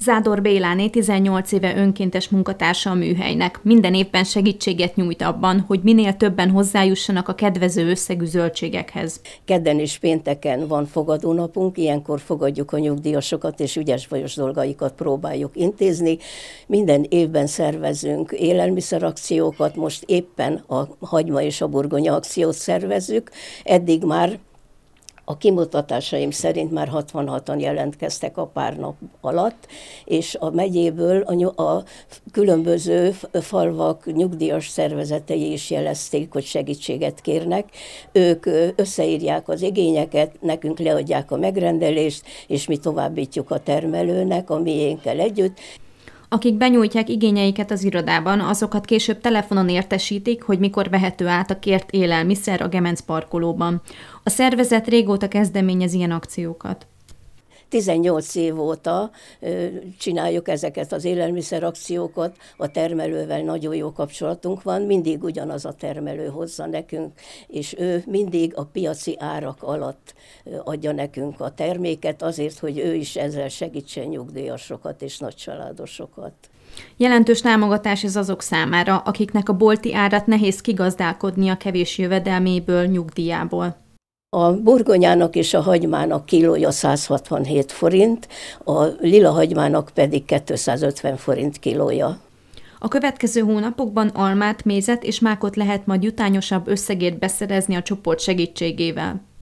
Zádor Béláné 18 éve önkéntes munkatársa a műhelynek. Minden évben segítséget nyújt abban, hogy minél többen hozzájussanak a kedvező összegű zöldségekhez. Kedden és pénteken van fogadónapunk, ilyenkor fogadjuk a nyugdíjasokat és ügyes bajos dolgaikat próbáljuk intézni. Minden évben szervezünk élelmiszerakciókat, most éppen a hagyma és a burgonya akciót szervezzük. Eddig már a kimutatásaim szerint már 66-an jelentkeztek a pár nap alatt, és a megyéből a, a különböző falvak nyugdíjas szervezetei is jelezték, hogy segítséget kérnek. Ők összeírják az igényeket, nekünk leadják a megrendelést, és mi továbbítjuk a termelőnek, a miénkkel együtt. Akik benyújtják igényeiket az irodában, azokat később telefonon értesítik, hogy mikor vehető át a kért élelmiszer a Gemenc parkolóban. A szervezet régóta kezdeményez ilyen akciókat. 18 év óta csináljuk ezeket az élelmiszerakciókat, a termelővel nagyon jó kapcsolatunk van, mindig ugyanaz a termelő hozza nekünk, és ő mindig a piaci árak alatt adja nekünk a terméket, azért, hogy ő is ezzel segítsen nyugdíjasokat és nagycsaládosokat. Jelentős támogatás ez azok számára, akiknek a bolti árat nehéz kigazdálkodni a kevés jövedelméből, nyugdíjából. A burgonyának és a hagymának kilója 167 forint, a lila hagymának pedig 250 forint kilója. A következő hónapokban almát, mézet és mákot lehet majd jutányosabb összegért beszerezni a csoport segítségével.